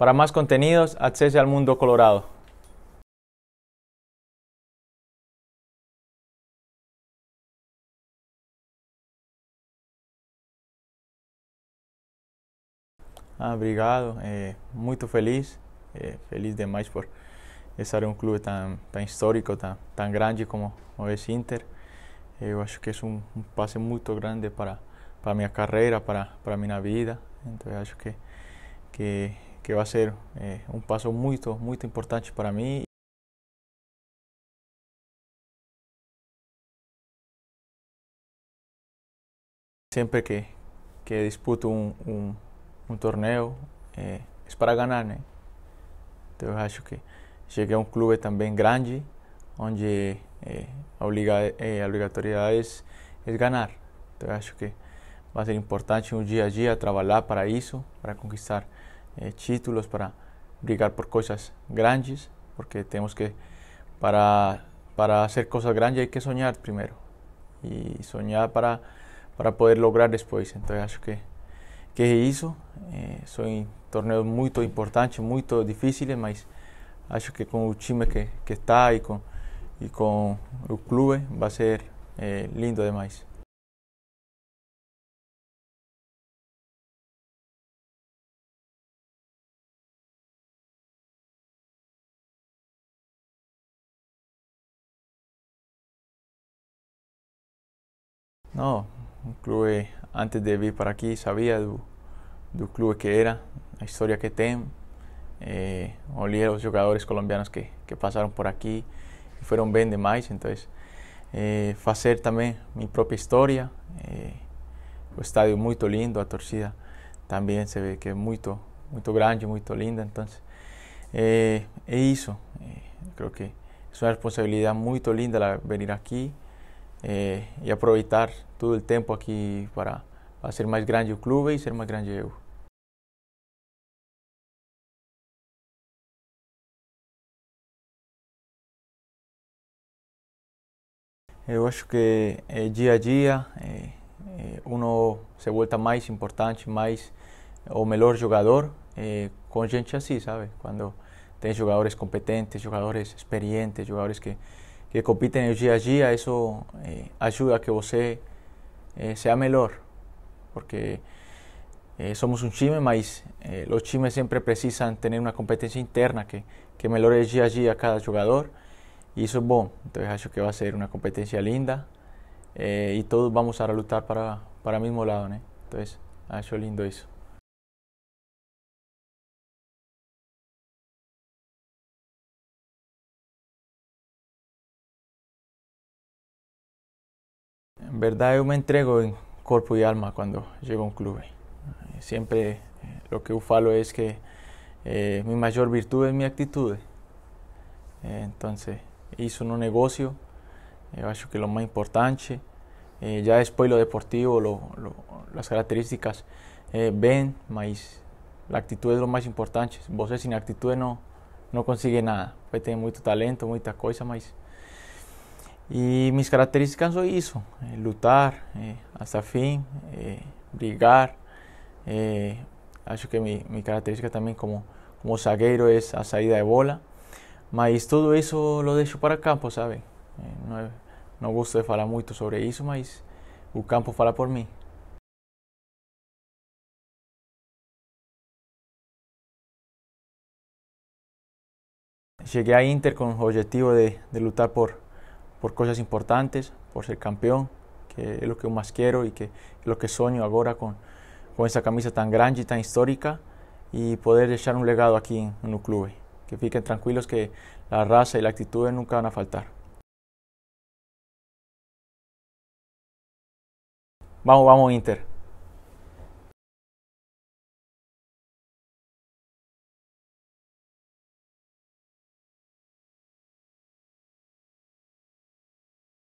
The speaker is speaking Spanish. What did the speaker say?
Para más contenidos, accede al Mundo Colorado. Ah, obrigado, eh, muy feliz, eh, feliz demais por estar en em un um club tan histórico, tan grande como es Inter. Yo acho que es un um, um pase muy grande para para mi carrera, para para mi vida. Entonces, acho que que que vai ser eh, um passo muito, muito importante para mim. Sempre que, que disputo um, um, torneio, é, eh, para ganhar, né? Então acho que cheguei a um clube também grande, onde a, eh, obriga a obrigatoriedade é, é ganhar. Então acho que vai ser importante um dia a dia trabalhar para isso, para conquistar eh, títulos, para brigar por coisas grandes, porque temos que, para, para hacer cosas grandes hay que soñar primero y soñar para, para poder lograr después. Entonces, acho que, que é isso. Eh, torneios muito importantes muito difíceis mas acho que com o time que, que está e com, e com o clube vai ser eh, lindo demais. No, un club eh, antes de venir para aquí, sabía del club que era, la historia que tiene. Eh, a los jugadores colombianos que, pasaron por aquí y fueron bien demais, entonces eh, hacer también propia propia historia. Eh, estadio o muy lindo, La torcida también se ve que es muy grande, muy linda. Entonces, eh, e eh, creo que es una responsabilidad muy linda venir aquí. eh, e aproveitar todo o tempo aqui para fazer mais grande o clube e ser mais grande eu. Eu acho que eh, dia a dia eh, eh, uno se volta mais importante, mais o melhor jogador eh, com gente assim, sabe? Quando tem jogadores competentes, jogadores experientes, jogadores que que compiten el día a eso eh, ayuda a que usted sea eh, mejor, porque eh, somos un chime mas los chimes siempre precisan tener una competencia interna que, que el día a a cada jugador y eso es bom. entonces creo que va a ser una competencia linda y todos vamos a luchar para, para mismo lado, Entonces, ha acho lindo eso. En verdad yo me entrego en cuerpo y alma cuando llego a un club. Siempre eh, lo que ufalo es que eh, mi mayor virtud es mi actitud. Eh, entonces, hizo un negocio, yo creo que lo más importante. ya después lo deportivo, lo, las características ven, más la actitud es lo más importante. Vos sin actitud no, no consigue nada. Puede tener mucho talento, muchas cosa, pero y mis características son eso luchar eh, lutar eh, hasta fin, eh, brigar. acho que mi, mi, característica también como, como zagueiro es a salida de bola. Mas todo eso lo dejo para campo, sabe? no, no gusto de hablar mucho sobre eso, mas el campo fala por mí. Llegué a Inter con el objetivo de, de lutar por, por cosas importantes, por ser campeón, que es lo que más quiero y que es lo que sueño ahora con, con esa camisa tan grande y tan histórica y poder dejar un legado aquí en, en un club. Que fiquen tranquilos que la raza y la actitud nunca van a faltar. Vamos, vamos Inter.